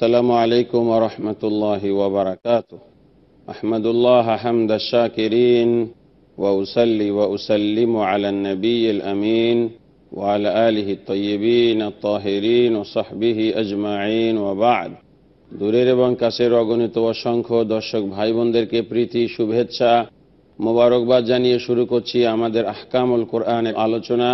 আসসালামু আলাইকুম রহমতুল্লাহি ওবরাকাত আহমদুল্লাহ হামদ শাকিরিন ওসলি ওসলিম আলনবীল আমিন ওয়াল আলহি তৈবিন তহরিন ও সাহবিহি আজমাইন ওবাদ দূরের এবং কাছের অগণিত অসংখ্য দর্শক ভাই বোনদেরকে প্রীতি শুভেচ্ছা মোবারকবাদ জানিয়ে শুরু করছি আমাদের আহকামুল কোরআনের আলোচনা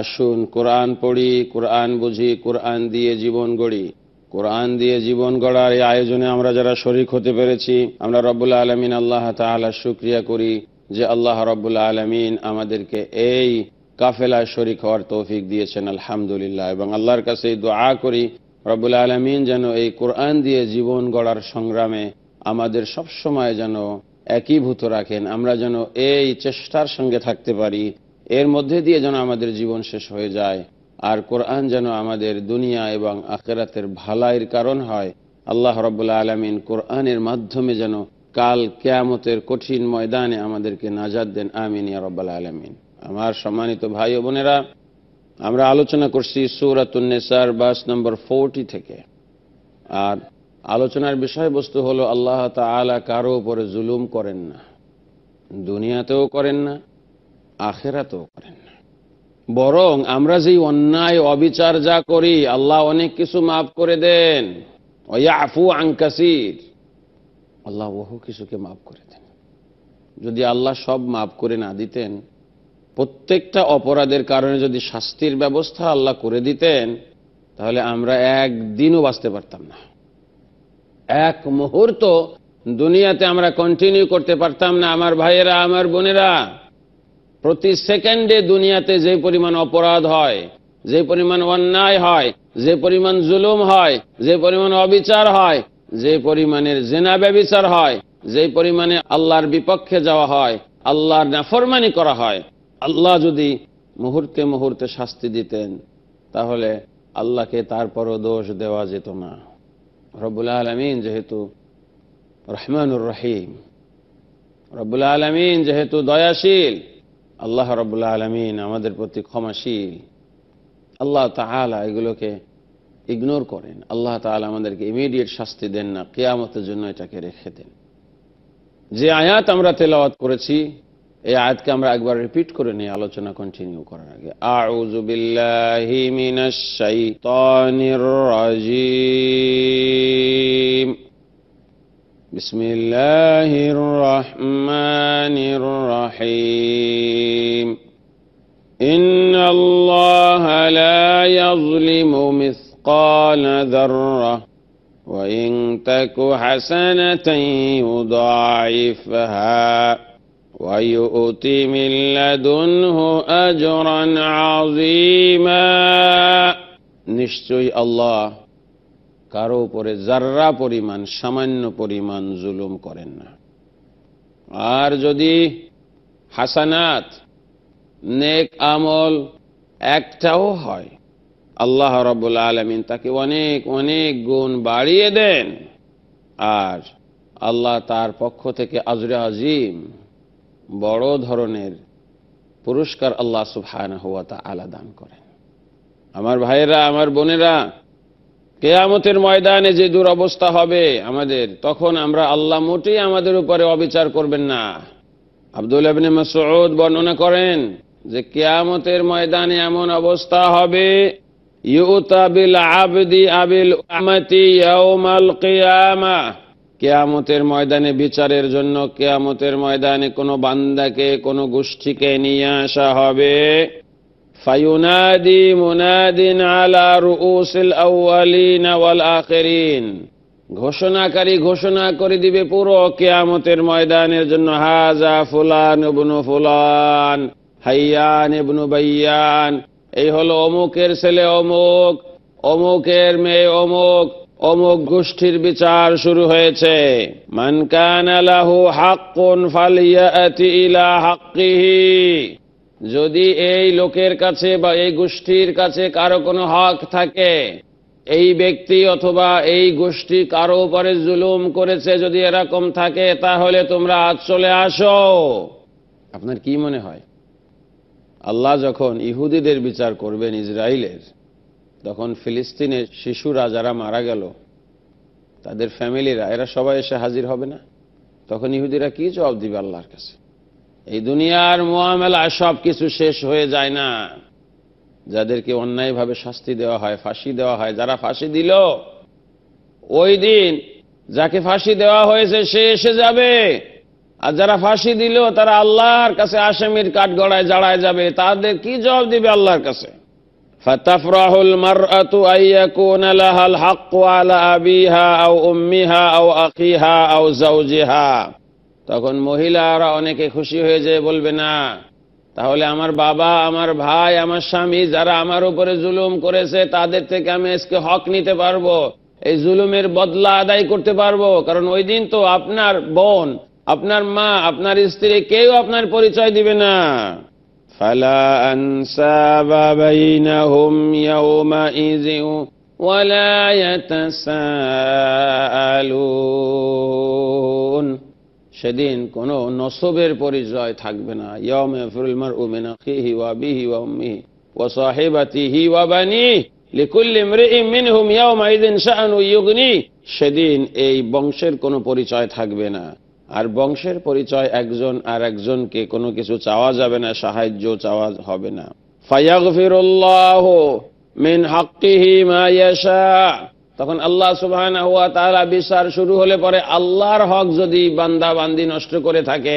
আসুন কোরআন পড়ি কোরআন বুঝি কোরআন দিয়ে জীবন গড়ি কোরআন দিয়ে জীবন গড়ার এই আয়োজনে আমরা যারা শরিক হতে পেরেছি আমরা রব্বুল আলমিন আল্লাহ তাহলে শুক্রিয়া করি যে আল্লাহ রব্বুল আলমিন আমাদেরকে এই কাফেলায় শরিক হওয়ার তৌফিক দিয়েছেন আলহামদুলিল্লাহ এবং আল্লাহর কাছে দোয়া করি রব্বুল আলমিন যেন এই কোরআন দিয়ে জীবন গড়ার সংগ্রামে আমাদের সব সময় যেন একীভূত রাখেন আমরা যেন এই চেষ্টার সঙ্গে থাকতে পারি এর মধ্যে দিয়ে যেন আমাদের জীবন শেষ হয়ে যায় আর কোরআন যেন আমাদের দুনিয়া এবং আখেরাতের ভালাইয়ের কারণ হয় আল্লাহ রবুল্লা আলমিন কোরআনের মাধ্যমে যেন কাল কেয়ামতের কঠিন ময়দানে আমাদেরকে নাজাদ দেন আমিন ইয়া রব্বাল আলমিন আমার সম্মানিত ভাই বোনেরা আমরা আলোচনা করছি সুরাতুন্নেসার বাস নম্বর ফোরটি থেকে আর আলোচনার বিষয়বস্তু হলো আল্লাহ তালা কারো উপরে জুলুম করেন না দুনিয়াতেও করেন না আখেরাতেও করেন বরং আমরা যেই অন্যায় অবিচার যা করি আল্লাহ অনেক কিছু মাফ করে দেন আফু আংকাসির আল্লাহ বহু কিছুকে মাফ করে দেন যদি আল্লাহ সব মাফ করে না দিতেন প্রত্যেকটা অপরাধের কারণে যদি শাস্তির ব্যবস্থা আল্লাহ করে দিতেন তাহলে আমরা একদিনও বাঁচতে পারতাম না এক মুহূর্ত দুনিয়াতে আমরা কন্টিনিউ করতে পারতাম না আমার ভাইয়েরা আমার বোনেরা প্রতি সেকেন্ডে দুনিয়াতে যে পরিমাণ অপরাধ হয় যে পরিমাণ অন্যায় হয় যে পরিমাণ জুলুম হয় যে পরিমাণ অবিচার হয় যে পরিমাণের জেনা ব্যবিচার হয় যে পরিমাণে আল্লাহর বিপক্ষে যাওয়া হয় আল্লাহর নাফরমানি করা হয় আল্লাহ যদি মুহূর্তে মুহূর্তে শাস্তি দিতেন তাহলে আল্লাহকে তারপরও দোষ দেওয়া যেত না রব্বুল আলমিন যেহেতু রহমানুর রহিম রব্বুল আলমিন যেহেতু দয়াশীল আল্লাহ রবুল্লা আলমিন আমাদের প্রতি ক্ষমাশীল আল্লাহ তাহলা এগুলোকে ইগনোর করেন আল্লাহ তাহলে আমাদেরকে ইমিডিয়েট শাস্তি দেন না কেয়ামতের জন্য এটাকে রেখে দেন যে আয়াত আমরা তেলাওয়াত করেছি এই আয়াতকে আমরা একবার রিপিট করে নিই আলোচনা কন্টিনিউ করার আগে আউযু রাজিম بسم الله الرحمن الرحيم إن الله لا يظلم مثقال ذرة وإن تك حسنة يضاعفها ويؤت من لدنه أجرا عظيما نشتي الله কারো উপরে জার্রা পরিমাণ সামান্য পরিমাণ জুলুম করেন না আর যদি হাসানাত নেক আমল একটাও হয় আল্লাহ রবুল আলমিন তাকে অনেক অনেক গুণ বাড়িয়ে দেন আর আল্লাহ তার পক্ষ থেকে আজরে আজিম বড় ধরনের পুরস্কার আল্লাহ সুফায়না হওয়া তা আলাদান করেন আমার ভাইয়েরা আমার বোনেরা কেয়ামতের ময়দানে যে দুরবস্থা হবে আমাদের তখন আমরা আল্লাহ মোটেই আমাদের উপরে অবিচার করবেন না আব্দুল আবিন মাসুদ বর্ণনা করেন যে কেয়ামতের ময়দানে এমন অবস্থা হবে কেয়ামতের ময়দানে বিচারের জন্য কেয়ামতের ময়দানে কোনো বান্দাকে কোনো গোষ্ঠীকে নিয়ে আসা হবে ফায়ুনাদি মুনাদিন আলা রুসিল আউআলিন ওয়াল আখেরিন ঘোষণাকারী ঘোষণা করে দিবে পুরো কেয়ামতের ময়দানের জন্য হাজা ফুলান ইবনু ফুলান হাইয়ান ইবনু বাইয়ান এই হলো অমুকের ছেলে অমুক অমুকের মেয়ে অমুক অমুক গোষ্ঠীর বিচার শুরু হয়েছে মানকান আলাহু হাক্কুন ফালিয়াতি ইলা হাক্কিহি যদি এই লোকের কাছে বা এই গোষ্ঠীর কাছে কারো কোনো হক থাকে এই ব্যক্তি অথবা এই গোষ্ঠী কারো উপরে জুলুম করেছে যদি এরকম থাকে তাহলে তোমরা আজ চলে আসো আপনার কি মনে হয় আল্লাহ যখন ইহুদিদের বিচার করবেন ইসরায়েলের তখন ফিলিস্তিনের শিশুরা যারা মারা গেল তাদের ফ্যামিলিরা এরা সবাই এসে হাজির হবে না তখন ইহুদিরা কি জবাব দিবে আল্লাহর কাছে এই দুনিয়ার মোয়ামেলা সব কিছু শেষ হয়ে যায় না যাদেরকে অন্যায়ভাবে শাস্তি দেওয়া হয় ফাঁসি দেওয়া হয় যারা ফাঁসি দিল ওই দিন যাকে ফাঁসি দেওয়া হয়েছে সে এসে যাবে আর যারা ফাঁসি দিল তারা আল্লাহর কাছে আসামির কাঠগড়ায় জাড়ায় যাবে তাদের কি জবাব দিবে আল্লাহর কাছে فتفرح المرأة أن يكون لها الحق على أبيها তখন মহিলারা অনেকে খুশি হয়ে যায় বলবে না তাহলে আমার বাবা আমার ভাই আমার স্বামী যারা আমার উপরে জুলুম করেছে তাদের থেকে আমি আজকে হক নিতে পারবো এই জুলুমের বদলা আদায় করতে পারবো কারণ ওই দিন তো আপনার বোন আপনার মা আপনার স্ত্রী কেউ আপনার পরিচয় দিবে না فلا সেদিন কোনো নসবের পরিচয় থাকবে না ওয়া সেদিন এই বংশের কোনো পরিচয় থাকবে না আর বংশের পরিচয় একজন আর একজনকে কোনো কিছু চাওয়া যাবে না সাহায্য চাওয়া হবে না ফাইয়াগফিরুল্লাহ মিন হাক্কিহি মা ইয়াশা তখন আল্লাহ সুবাহান হুয়া তারা বিচার শুরু হলে পরে আল্লাহর হক যদি বান্দা বান্দি নষ্ট করে থাকে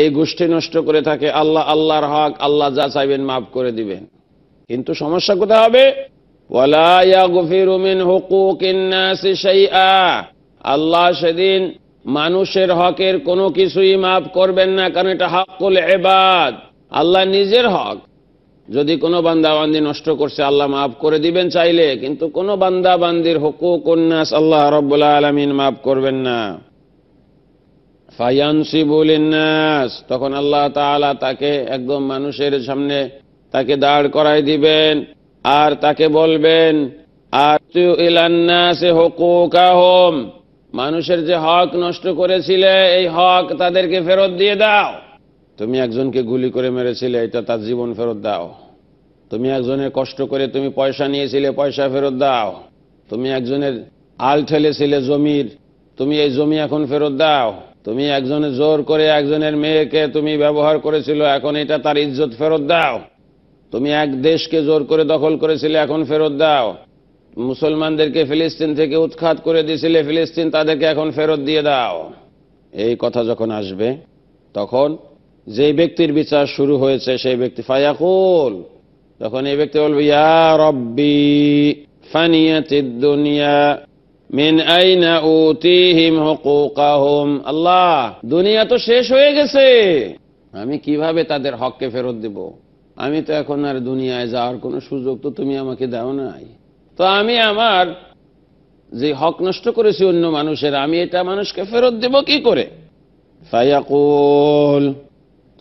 এই গোষ্ঠী নষ্ট করে থাকে আল্লাহ আল্লাহর হক আল্লাহ যা চাইবেন মাফ করে দিবেন কিন্তু সমস্যা কোথায় হবে আল্লাহ সেদিন মানুষের হকের কোনো কিছুই মাফ করবেন না কারণ এটা হক হকুল এবাদ আল্লাহ নিজের হক যদি কোনো বান্দাবান্দি নষ্ট করছে আল্লাহ মাফ করে দিবেন চাইলে কিন্তু কোনো বান্দাবান্দির হকু কন্যাস আল্লাহ রব্বুল্লা আলমিন মাফ করবেন না ফায়ানসিবুলিন্নাস তখন আল্লাহ তালা তাকে একদম মানুষের সামনে তাকে দাঁড় করাই দিবেন আর তাকে বলবেন আর তু ইলান্নাসে হকুকাহম মানুষের যে হক নষ্ট করেছিলে এই হক তাদেরকে ফেরত দিয়ে দাও তুমি একজনকে গুলি করে মেরেছিলে এটা তার জীবন ফেরত দাও তুমি একজনের কষ্ট করে তুমি পয়সা নিয়েছিলে পয়সা ফেরত দাও তুমি একজনের আল ঠেলেছিলে জমির তুমি এই জমি এখন ফেরত দাও তুমি একজনের জোর করে একজনের মেয়েকে তুমি ব্যবহার করেছিল এখন এটা তার ইজ্জত ফেরত দাও তুমি এক দেশকে জোর করে দখল করেছিলে এখন ফেরত দাও মুসলমানদেরকে ফিলিস্তিন থেকে উৎখাত করে দিয়েছিলে ফিলিস্তিন তাদেরকে এখন ফেরত দিয়ে দাও এই কথা যখন আসবে তখন যে ব্যক্তির বিচার শুরু হয়েছে সেই ব্যক্তি ফায়াকুল তখন এই ব্যক্তি বলবে ইয়া রব্বি ফানিয়াতিদ দুনিয়া মিন আইনা উতিহিম হুকুকাহুম আল্লাহ দুনিয়া তো শেষ হয়ে গেছে আমি কিভাবে তাদের হককে ফেরত দিব আমি তো এখন আর দুনিয়ায় যাওয়ার কোনো সুযোগ তো তুমি আমাকে দাও নাই তো আমি আমার যে হক নষ্ট করেছি অন্য মানুষের আমি এটা মানুষকে ফেরত দেব কি করে ফাইয়াকুল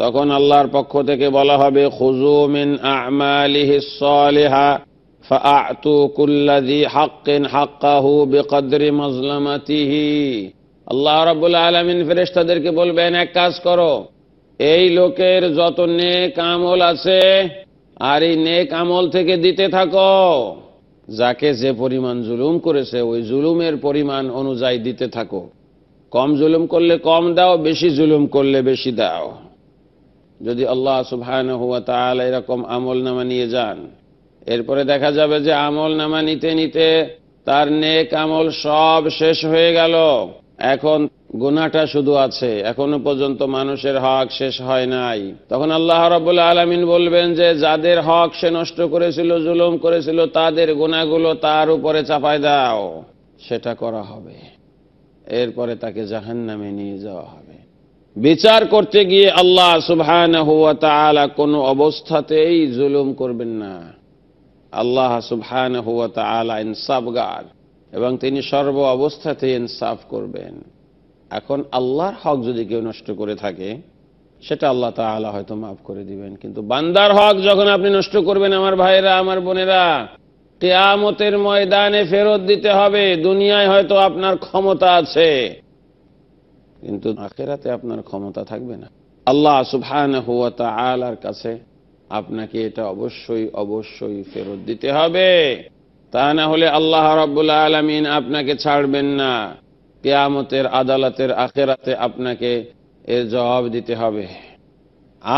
তখন আল্লাহর পক্ষ থেকে বলা হবে খুজুমিন আহমালিহা হাক্কাহু আল্লাহ রবুল আলামিন ফেরেস্তাদেরকে বলবেন এক কাজ করো এই লোকের যত নেক আমল আছে আর এই নেক আমল থেকে দিতে থাকো যাকে যে পরিমাণ জুলুম করেছে ওই জুলুমের পরিমাণ অনুযায়ী দিতে থাকো কম জুলুম করলে কম দাও বেশি জুলুম করলে বেশি দাও যদি আল্লাহ সুবহান হুয়া তাহলে এরকম আমল নামা নিয়ে যান এরপরে দেখা যাবে যে আমল নামা নিতে নিতে তার নেক আমল সব শেষ হয়ে গেল এখন গুনাটা শুধু আছে এখনো পর্যন্ত মানুষের হক শেষ হয় নাই তখন আল্লাহ রবুল্লা আলমিন বলবেন যে যাদের হক সে নষ্ট করেছিল জুলুম করেছিল তাদের গুণাগুলো তার উপরে চাপায় দাও সেটা করা হবে এরপরে তাকে জাহান নামে নিয়ে যাওয়া হবে বিচার করতে গিয়ে আল্লাহ সুবহান কোন অবস্থাতেই জুলুম করবেন না আল্লাহ সুবহান হুয়া তালা ইনসাফগার এবং তিনি সর্ব অবস্থাতে ইনসাফ করবেন এখন আল্লাহর হক যদি কেউ নষ্ট করে থাকে সেটা আল্লাহ তালা হয়তো মাফ করে দিবেন কিন্তু বান্দার হক যখন আপনি নষ্ট করবেন আমার ভাইরা আমার বোনেরা কেয়ামতের ময়দানে ফেরত দিতে হবে দুনিয়ায় হয়তো আপনার ক্ষমতা আছে কিন্তু আখেরাতে আপনার ক্ষমতা থাকবে না আল্লাহ সুবহান হুয়া তালার কাছে আপনাকে এটা অবশ্যই অবশ্যই ফেরত দিতে হবে তা না হলে আল্লাহ রব্বুল আলমিন আপনাকে ছাড়বেন না কেয়ামতের আদালতের আখেরাতে আপনাকে এর জবাব দিতে হবে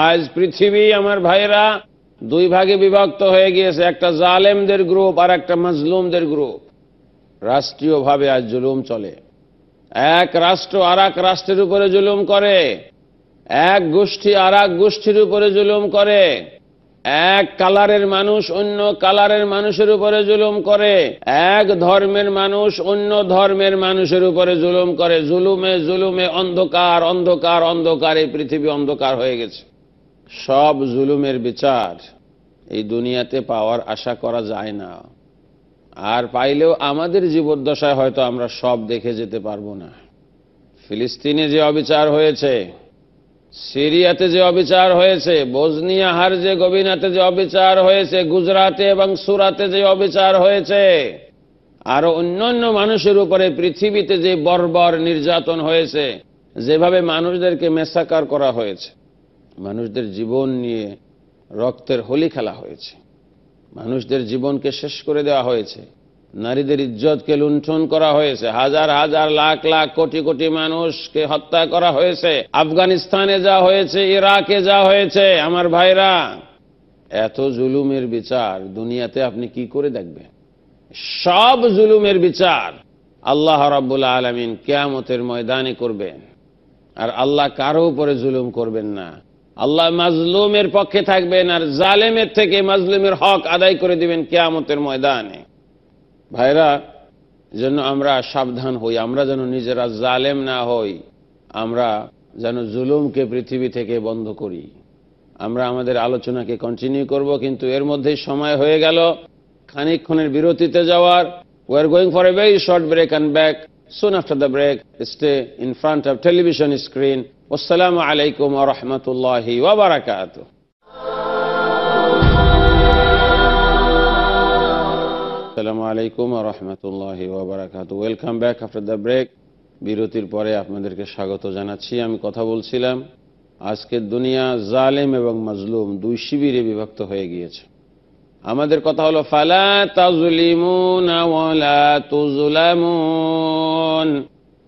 আজ পৃথিবী আমার ভাইরা দুই ভাগে বিভক্ত হয়ে গিয়েছে একটা জালেমদের গ্রুপ আর একটা মজলুমদের গ্রুপ রাষ্ট্রীয়ভাবে আজ জুলুম চলে এক রাষ্ট্র আর রাষ্ট্রের উপরে জুলুম করে এক গোষ্ঠী আর গোষ্ঠীর উপরে জুলুম করে এক কালারের মানুষ অন্য কালারের মানুষের উপরে জুলুম করে এক ধর্মের মানুষ অন্য ধর্মের মানুষের উপরে জুলুম করে জুলুমে জুলুমে অন্ধকার অন্ধকার অন্ধকার এই পৃথিবী অন্ধকার হয়ে গেছে সব জুলুমের বিচার এই দুনিয়াতে পাওয়ার আশা করা যায় না আর পাইলেও আমাদের জীবদ্দশায় হয়তো আমরা সব দেখে যেতে পারবো না ফিলিস্তিনে যে অবিচার হয়েছে সিরিয়াতে যে অবিচার হয়েছে বজনিয়া হার যে গবিনাতে যে অবিচার হয়েছে গুজরাতে এবং সুরাতে যে অবিচার হয়েছে আর অন্যান্য মানুষের উপরে পৃথিবীতে যে বর্বর নির্যাতন হয়েছে যেভাবে মানুষদেরকে মেসাকার করা হয়েছে মানুষদের জীবন নিয়ে রক্তের হোলি খেলা হয়েছে মানুষদের জীবনকে শেষ করে দেওয়া হয়েছে নারীদের ইজ্জতকে লুণ্ঠন করা হয়েছে হাজার হাজার লাখ লাখ কোটি কোটি মানুষকে হত্যা করা হয়েছে আফগানিস্তানে যা হয়েছে ইরাকে যা হয়েছে আমার ভাইরা এত জুলুমের বিচার দুনিয়াতে আপনি কি করে দেখবেন সব জুলুমের বিচার আল্লাহ রাবুল আলমিন কেয়ামতের ময়দানে করবেন আর আল্লাহ কারো উপরে জুলুম করবেন না আল্লাহ মাজলুমের পক্ষে থাকবেন আর জালেমের থেকে মাজলুমের হক আদায় করে দিবেন কেয়ামতের ময়দানে ভাইরা যেন আমরা সাবধান হই আমরা যেন নিজেরা জালেম না হই আমরা যেন জুলুমকে পৃথিবী থেকে বন্ধ করি আমরা আমাদের আলোচনাকে কন্টিনিউ করব কিন্তু এর মধ্যে সময় হয়ে গেল খানিকক্ষণের বিরতিতে যাওয়ার we are going for a very short break and back soon after the break stay in front of television screen আসসালামু আলাইকুম রহমতুল্লাহ ওবরাকাত আসসালামু আলাইকুম রহমতুল্লাহ ওবরাকাত welcome back after the break বিরতির পরে আপনাদেরকে স্বাগত জানাচ্ছি আমি কথা বলছিলাম আজকে দুনিয়া জালেম এবং মজলুম দুই শিবিরে বিভক্ত হয়ে গিয়েছে আমাদের কথা হলো ফালা তাজলিমুন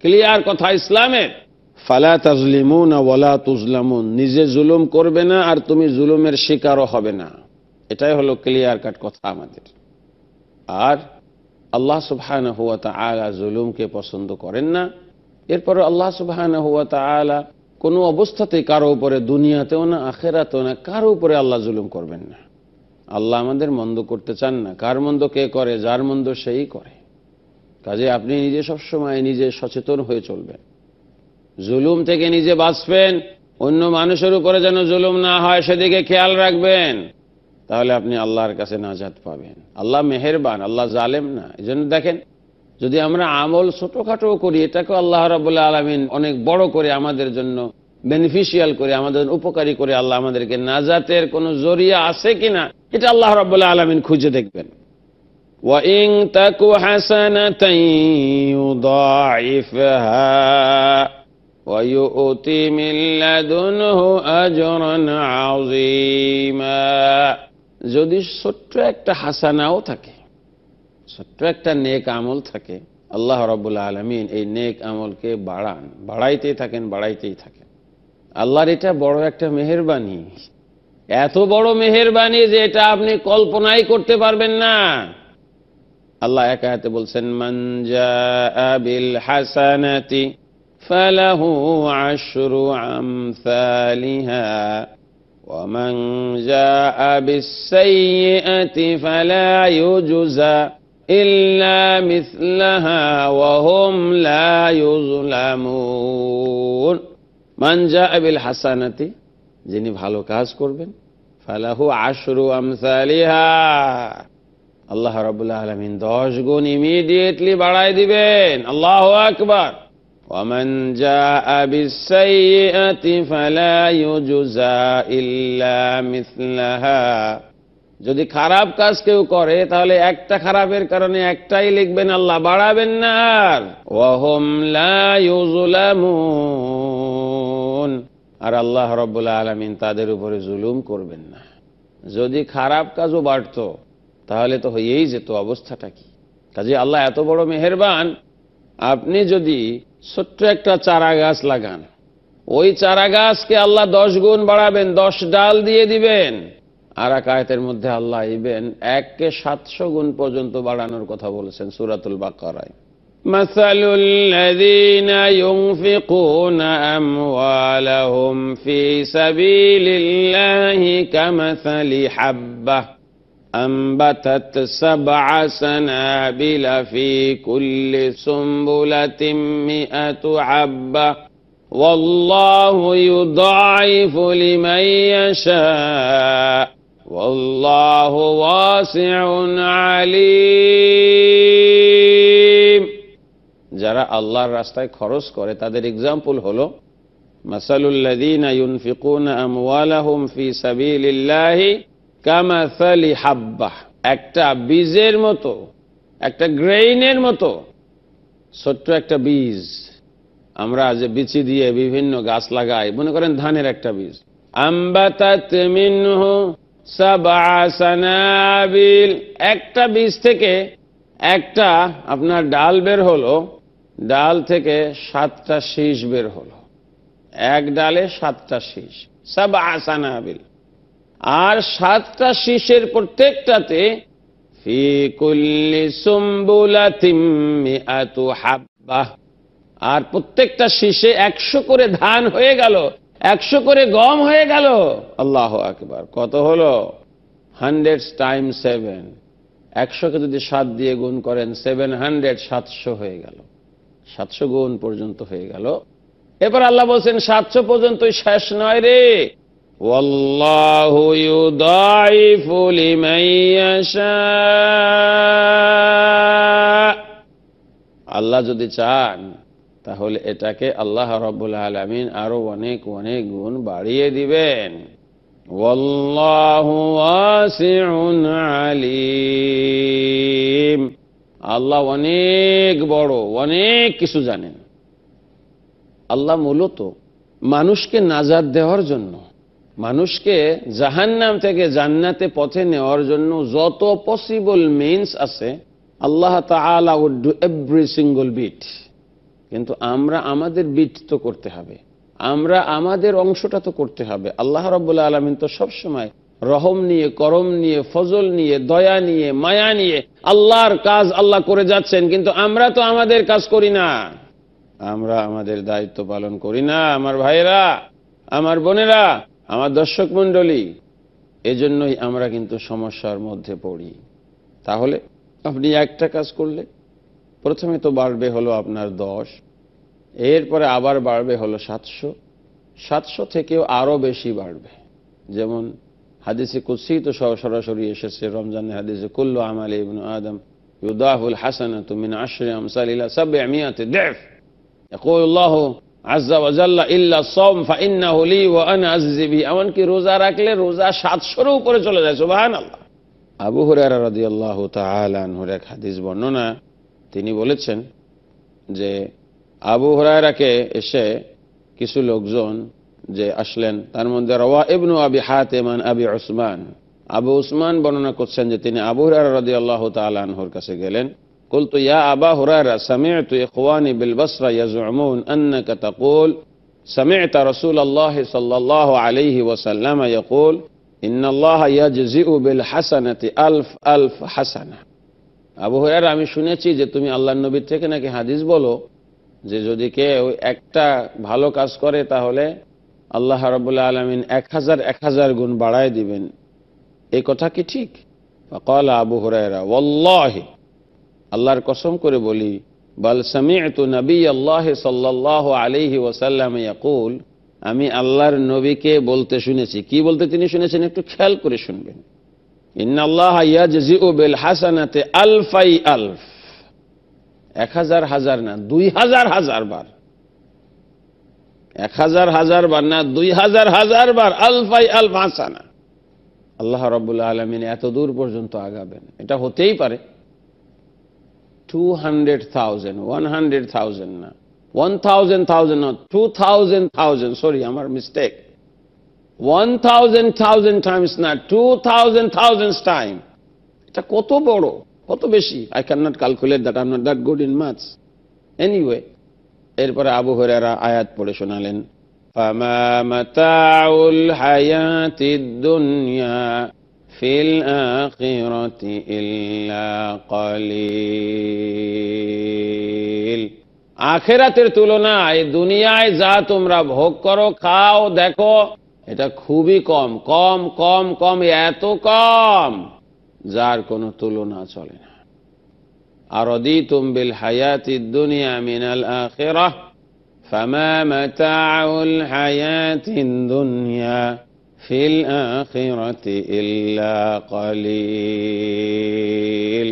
ক্লিয়ার কথা ইসলামের ফালা তাজলিমুন ওয়ালা তুজলামুন নিজে জুলুম করবে না আর তুমি জুলুমের শিকারও হবে না এটাই হলো ক্লিয়ার কাট কথা আমাদের আর আল্লাহ সুবহান হুয়া আলা জুলুমকে পছন্দ করেন না এরপরে আল্লাহ সুবহান হুয়া আলা কোনো অবস্থাতেই কারো উপরে দুনিয়াতেও না আখেরাতেও না কারো উপরে আল্লাহ জুলুম করবেন না আল্লাহ আমাদের মন্দ করতে চান না কার মন্দ কে করে যার মন্দ সেই করে কাজে আপনি নিজে সবসময় নিজে সচেতন হয়ে চলবেন জুলুম থেকে নিজে বাঁচবেন অন্য মানুষের উপরে যেন জুলুম না হয় সেদিকে খেয়াল রাখবেন তাহলে আপনি আল্লাহর কাছে নাজাত পাবেন আল্লাহ মেহেরবান আল্লাহ জালেম না এই জন্য দেখেন যদি আমরা আমল ছোটোখাটো করি এটাকে আল্লাহ রাবুল আলমিন অনেক বড় করে আমাদের জন্য বেনিফিশিয়াল করে আমাদের উপকারী করে আল্লাহ আমাদেরকে নাজাতের কোনো জরিয়া আছে কিনা এটা আল্লাহ রবাহ আলমিন খুঁজে দেখবেন وإن تك حسنة يضاعفها ويؤتي من لدنه أجرا عظيما যদি ছোট্ট একটা হাসানাও থাকে ছোট্ট একটা নেক আমল থাকে আল্লাহ রবুল্লা আলমিন এই নেক আমলকে বাড়ান বাড়াইতেই থাকেন বাড়াইতেই থাকেন আল্লাহর এটা বড় একটা মেহেরবানি এত বড় মেহেরবানি যে এটা আপনি কল্পনাই করতে পারবেন না আল্লাহ একা হাতে বলছেন মঞ্জা বিল হাসানাতি فله عشر أمثالها ومن جاء بالسيئة فلا يجزى إلا مثلها وهم لا يظلمون من جاء بالحسنة جني بحالو كاس كربن فله عشر أمثالها الله رب العالمين دوش immediately بڑائی دی بین الله أكبر ومن جاء بالسيئة فلا يجزى إلا مثلها যদি খারাপ কাজ কেউ করে তাহলে একটা খারাপের কারণে একটাই লিখবেন আল্লাহ বাড়াবেন না আর আর আল্লাহ রব্বুল্লাহ আলমিন তাদের উপরে জুলুম করবেন না যদি খারাপ কাজও বাড়ত তাহলে তো হয়েই যেত অবস্থাটা কি কাজে আল্লাহ এত বড় মেহেরবান আপনি যদি ছোট্ট একটা চারা গাছ লাগান ওই চারা গাছকে আল্লাহ দশ গুণ বাড়াবেন দশ ডাল দিয়ে দিবেন আর এক আয়তের মধ্যে আল্লাহ ইবেন এককে সাতশো গুণ পর্যন্ত বাড়ানোর কথা বলেছেন সুরাতুল বাকরায় مثل الذين ينفقون أموالهم في سبيل الله كمثل حبة أنبتت سبع سنابل في كل سنبلة مئة حبة والله يضعف لمن يشاء والله واسع عليم جرى الله راستاي خرس করে তাদের एग्जांपल হলো مثل الذين ينفقون اموالهم في سبيل الله কামাসালি হাব্বা একটা বীজের মতো একটা গ্রেইনের মতো ছোট্ট একটা বীজ আমরা যে বিচি দিয়ে বিভিন্ন গাছ লাগাই মনে করেন ধানের একটা বীজ সানাবিল একটা বীজ থেকে একটা আপনার ডাল বের হলো ডাল থেকে সাতটা শীষ বের হলো এক ডালে সাতটা শীষ সাবা আসানাবিল আর সাতটা শীষের প্রত্যেকটাতে আর প্রত্যেকটা শীষে একশো করে ধান হয়ে গেল একশো করে গম হয়ে গেল আল্লাহ আকবার কত হলো হান্ড্রেড টাইম সেভেন একশোকে যদি সাত দিয়ে গুণ করেন সেভেন হান্ড্রেড সাতশো হয়ে গেল সাতশো গুণ পর্যন্ত হয়ে গেল এবার আল্লাহ বলছেন সাতশো পর্যন্তই শেষ নয় রে والله يضاعف لمن يشاء আল্লাহ যদি চান তাহলে এটাকে আল্লাহ রব্বুল আলমিন আরো অনেক অনেক গুণ বাড়িয়ে দিবেন আলিম আল্লাহ অনেক বড় অনেক কিছু জানেন আল্লাহ মূলত মানুষকে নাজাদ দেওয়ার জন্য মানুষকে জাহান্নাম থেকে জান্নাতে পথে নেওয়ার জন্য যত পসিবল মিনস আছে Allah would do every single bit কিন্তু আমরা আমাদের বিট তো করতে হবে আমরা আমাদের অংশটা তো করতে হবে আল্লাহ রব্বুল্লা আলমিন তো সবসময় রহম নিয়ে করম নিয়ে ফজল নিয়ে দয়া নিয়ে মায়া নিয়ে আল্লাহর কাজ আল্লাহ করে যাচ্ছেন কিন্তু আমরা তো আমাদের কাজ করি না আমরা আমাদের দায়িত্ব পালন করি না আমার ভাইরা আমার বোনেরা আমার দর্শক মণ্ডলী এজন্যই আমরা কিন্তু সমস্যার মধ্যে পড়ি তাহলে আপনি একটা কাজ করলে প্রথমে তো বাড়বে হলো আপনার দশ এরপরে আবার বাড়বে হলো সাতশো সাতশো থেকেও আরও বেশি বাড়বে যেমন হাদিসে কুৎসি তো সরাসরি এসেছে রমজান হাদিসে কুল্লো আমাল ইবন আদম ইউদাহুল হাসান তুমিন আশরে আমসাল ইলা সাবে আমিয়াতে দেখ এমনকি রোজা রাখলে রোজা সাতশোর উপরে চলে যায় সুবাহান আল্লাহ আবু হরিয়াল্লাহ তালহুর এক হাদিস বর্ণনা তিনি বলেছেন যে আবু হরায়রাকে এসে কিছু লোকজন যে আসলেন তার মধ্যে রওয়া ইবনু আবি হাতেমান আবি ওসমান আবু উসমান বর্ণনা করছেন যে তিনি আবু হরার রদি আল্লাহ তালহর কাছে গেলেন قلت يا أبا هريرة سمعت إخواني بالبصرة يزعمون أنك تقول سمعت رسول الله صلى الله عليه وسلم يقول إن الله يجزئ بالحسنة ألف ألف حسنة আবু হরার আমি শুনেছি যে তুমি আল্লাহ নবীর থেকে নাকি হাদিস বলো যে যদি কেউ একটা ভালো কাজ করে তাহলে আল্লাহ রবুল্লা আলমিন এক হাজার এক হাজার গুণ বাড়ায় দিবেন এই কথা কি ঠিক কলা আবু হরাইরা ওল্লাহি আল্লাহর কসম করে বলি বাল সামিয়ত নবী আল্লাহ সাল্লাহ আলিহি ওসাল্লাম ইয়াকুল আমি আল্লাহর নবীকে বলতে শুনেছি কি বলতে তিনি শুনেছেন একটু খেয়াল করে শুনবেন ইন্নআল্লাহ আল্লাহ ও বেল হাসানাতে আলফাই আলফ এক হাজার হাজার না দুই হাজার হাজার বার এক হাজার হাজার বার না দুই হাজার হাজার বার আলফাই আলফ হাসানা আল্লাহ রবুল্লা আলমিন এত দূর পর্যন্ত আগাবেন এটা হতেই পারে 200,000, 100,000, 1,000,000, not 2,000,000, sorry, I'm a mistake. 1,000,000 times not 2,000,000 times. It's a koto boro, koto beshi. I cannot calculate that, I'm not that good in maths. Anyway, এরপরে আবু ayat polishon alen. শোনালেন ফামা মাতাউল হায়াতিদ দুনিয়া في الآخرة إلا قليل আখেরাতের তুলনায় দুনিয়ায় যা তোমরা ভোগ করো খাও দেখো এটা খুবই কম কম কম কম এত কম যার কোনো তুলনা চলে না আর বিল হায়াতি দুনিয়া মিনাল আখেরাহ ফামা মাতাউল হায়াতিন দুনিয়া في الآخرة إلا قليل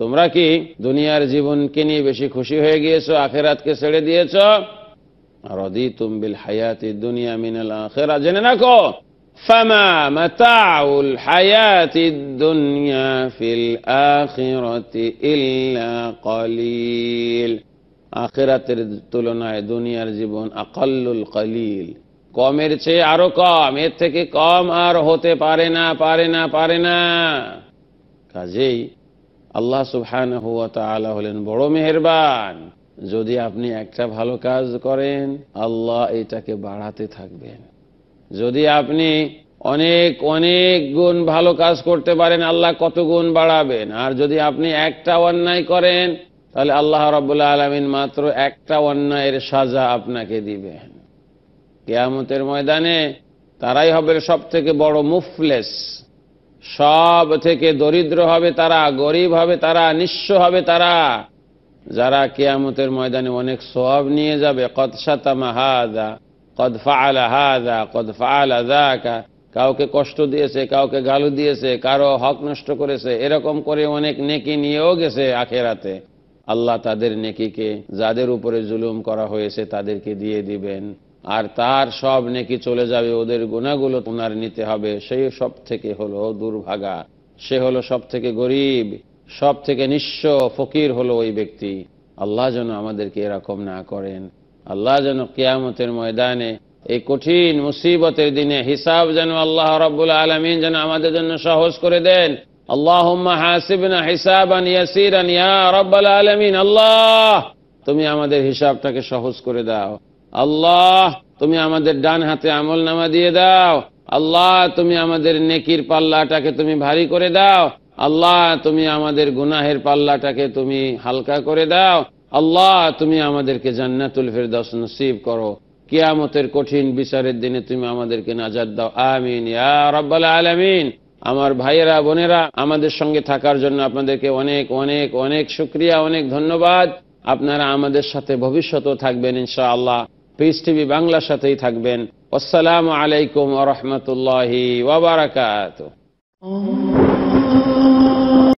তোমরা কি দুনিয়ার জীবনকে নিয়ে বেশি খুশি হয়ে গিয়েছো আখেরাতকে ছেড়ে দিয়েছ রদি তুমবিল হায়াতি দুনিয়া মিনাল আখেরা জেনে রাখো ফামা মাতাউল হায়াতি দুনিয়া ফিল আখিরাতি ইল্লা কলিল আখেরাতের তুলনায় দুনিয়ার জীবন আকাল্লুল কলিল কমের চেয়ে আরো কম এর থেকে কম আর হতে পারে না পারে না পারে না কাজেই আল্লাহ সুহান হুয়া হলেন বড় মেহেরবান যদি আপনি একটা ভালো কাজ করেন আল্লাহ এটাকে বাড়াতে থাকবেন যদি আপনি অনেক অনেক গুণ ভালো কাজ করতে পারেন আল্লাহ কত গুণ বাড়াবেন আর যদি আপনি একটা অন্যায় করেন তাহলে আল্লাহ রবুল্লা আলমিন মাত্র একটা অন্যায়ের সাজা আপনাকে দিবেন কেয়ামতের ময়দানে তারাই হবে সব থেকে বড় মুফলেস সব থেকে দরিদ্র হবে তারা গরিব হবে তারা নিঃস্ব হবে তারা যারা কেয়ামতের ময়দানে অনেক সব নিয়ে যাবে কদ সাতামা হাদা কদ ফালা হাদা কদ ফাল কাউকে কষ্ট দিয়েছে কাউকে গালু দিয়েছে কারো হক নষ্ট করেছে এরকম করে অনেক নেকি নিয়েও গেছে আখেরাতে আল্লাহ তাদের নেকিকে যাদের উপরে জুলুম করা হয়েছে তাদেরকে দিয়ে দিবেন আর তার সব নেকি চলে যাবে ওদের গুণাগুলো তোমার নিতে হবে সেই সব থেকে হলো দুর্ভাগা সে হলো সব থেকে গরিব সব থেকে নিঃস্ব ফকির হলো ওই ব্যক্তি আল্লাহ যেন আমাদেরকে এরকম না করেন আল্লাহ যেন কেয়ামতের ময়দানে এই কঠিন মুসিবতের দিনে হিসাব যেন আল্লাহ রব্বুল আলমিন যেন আমাদের জন্য সহজ করে দেন আল্লাহ তুমি আমাদের হিসাবটাকে সহজ করে দাও আল্লাহ তুমি আমাদের ডান হাতে আমল নামা দিয়ে দাও আল্লাহ তুমি আমাদের নেকির পাল্লাটাকে তুমি ভারী করে দাও আল্লাহ তুমি আমাদের গুনাহের পাল্লাটাকে তুমি হালকা করে দাও আল্লাহ তুমি আমাদেরকে জান্নাতুল ফেরদাস নসিব করো কিয়ামতের কঠিন বিচারের দিনে তুমি আমাদেরকে নাজাদ দাও আমিন ইয়া রব্বাল আলামিন আমার ভাইয়েরা বোনেরা আমাদের সঙ্গে থাকার জন্য আপনাদেরকে অনেক অনেক অনেক শুক্রিয়া অনেক ধন্যবাদ আপনারা আমাদের সাথে ভবিষ্যতও থাকবেন ইনশাআল্লাহ পিস টিভি বাংলার সাথেই থাকবেন আসসালামু আলাইকুম আ রহমতুল্লাহ ওবরাকাত